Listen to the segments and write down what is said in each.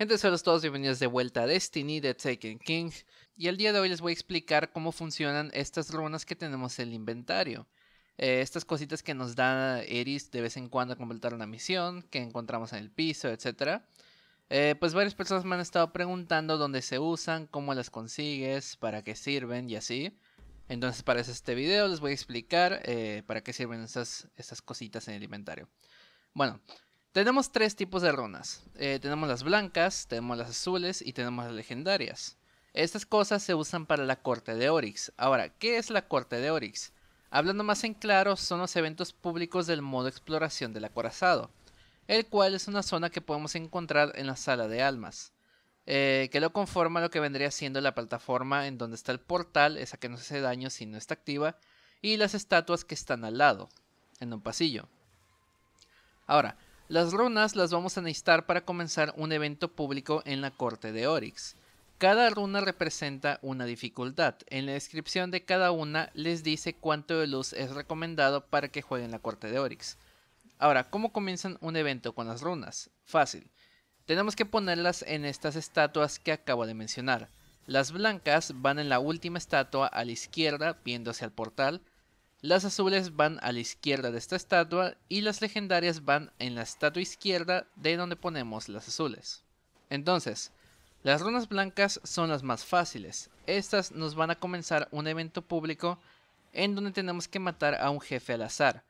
Gente, a todos bienvenidos de vuelta a Destiny de Taken King. Y el día de hoy les voy a explicar cómo funcionan estas runas que tenemos en el inventario. Eh, estas cositas que nos da Eris de vez en cuando a completar una misión, que encontramos en el piso, etc. Eh, pues varias personas me han estado preguntando dónde se usan, cómo las consigues, para qué sirven y así. Entonces para este video les voy a explicar eh, para qué sirven esas, estas cositas en el inventario. Bueno, tenemos tres tipos de runas. Eh, tenemos las blancas, tenemos las azules y tenemos las legendarias. Estas cosas se usan para la corte de Oryx. Ahora, ¿qué es la corte de Oryx? Hablando más en claro, son los eventos públicos del modo exploración del acorazado, el cual es una zona que podemos encontrar en la sala de almas, eh, que lo conforma lo que vendría siendo la plataforma en donde está el portal, esa que se hace daño si no está activa, y las estatuas que están al lado, en un pasillo. Ahora, las runas las vamos a necesitar para comenzar un evento público en la corte de Oryx. Cada runa representa una dificultad. En la descripción de cada una les dice cuánto de luz es recomendado para que jueguen la corte de Oryx. Ahora, ¿cómo comienzan un evento con las runas? Fácil. Tenemos que ponerlas en estas estatuas que acabo de mencionar. Las blancas van en la última estatua a la izquierda viendo hacia el portal las azules van a la izquierda de esta estatua y las legendarias van en la estatua izquierda de donde ponemos las azules. Entonces, las runas blancas son las más fáciles. Estas nos van a comenzar un evento público en donde tenemos que matar a un jefe al azar.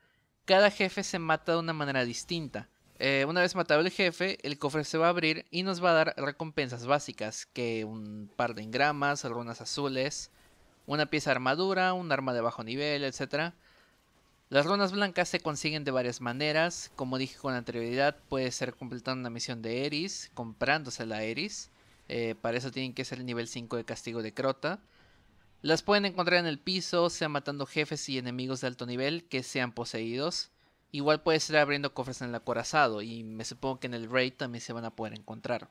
Cada jefe se mata de una manera distinta. Eh, una vez matado el jefe, el cofre se va a abrir y nos va a dar recompensas básicas, que un par de engramas, runas azules, una pieza de armadura, un arma de bajo nivel, etc. Las runas blancas se consiguen de varias maneras, como dije con anterioridad, puede ser completando una misión de Eris, comprándose la Eris, eh, para eso tienen que ser el nivel 5 de castigo de Crota. Las pueden encontrar en el piso, sea matando jefes y enemigos de alto nivel que sean poseídos. Igual puede ser abriendo cofres en el acorazado y me supongo que en el raid también se van a poder encontrar.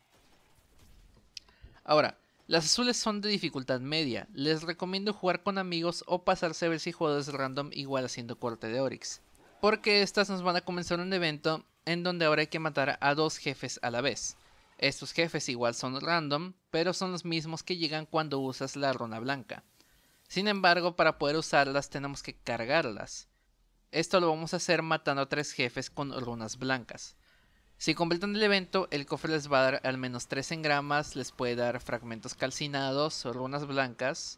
Ahora, las azules son de dificultad media. Les recomiendo jugar con amigos o pasarse a ver si jugadores random igual haciendo corte de Oryx. Porque estas nos van a comenzar un evento en donde ahora hay que matar a dos jefes a la vez. Estos jefes igual son random, pero son los mismos que llegan cuando usas la runa blanca. Sin embargo, para poder usarlas tenemos que cargarlas. Esto lo vamos a hacer matando a tres jefes con runas blancas. Si completan el evento, el cofre les va a dar al menos 3 engramas, les puede dar fragmentos calcinados, runas blancas,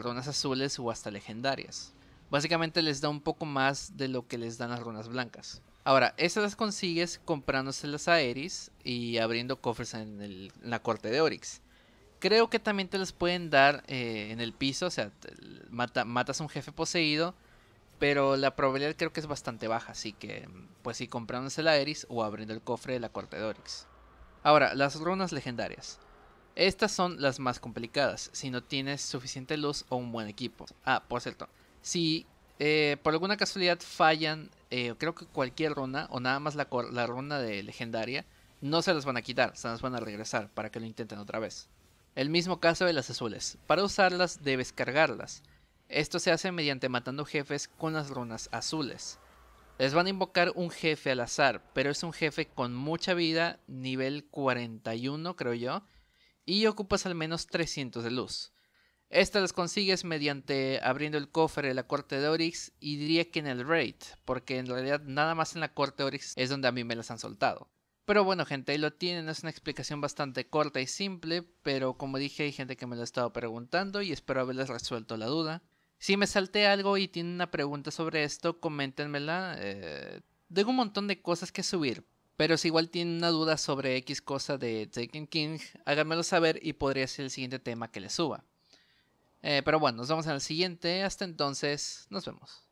runas eh, azules o hasta legendarias. Básicamente les da un poco más de lo que les dan las runas blancas. Ahora, estas las consigues comprándoselas a Eris y abriendo cofres en, la corte de Oryx. Creo que también te las pueden dar eh, en el piso, o sea, mata, matas a un jefe poseído pero la probabilidad creo que es bastante baja, así que pues sí comprándose la Eris o abriendo el cofre de la corte de Oryx. Ahora, las runas legendarias. Estas son las más complicadas, si no tienes suficiente luz o un buen equipo. Ah, por cierto, si eh, por alguna casualidad fallan, eh, creo que cualquier runa o nada más la, la runa de legendaria, no se las van a quitar, se las van a regresar para que lo intenten otra vez. El mismo caso de las azules. Para usarlas debes cargarlas. Esto se hace mediante matando jefes con las runas azules. Les van a invocar un jefe al azar, pero es un jefe con mucha vida, nivel 41 creo yo, y ocupas al menos 300 de luz. Estas las consigues mediante abriendo el cofre de la corte de Oryx y diría que en el raid, porque en realidad nada más en la corte de Oryx es donde a mí me las han soltado. Pero bueno gente, ahí lo tienen, es una explicación bastante corta y simple, pero como dije hay gente que me lo ha estado preguntando y espero haberles resuelto la duda. Si me salté algo y tienen una pregunta sobre esto, coméntenmela. Eh, tengo un montón de cosas que subir, pero si igual tienen una duda sobre X cosa de Taken King, háganmelo saber y podría ser el siguiente tema que les suba. Eh, pero bueno, nos vemos en el siguiente. Hasta entonces, nos vemos.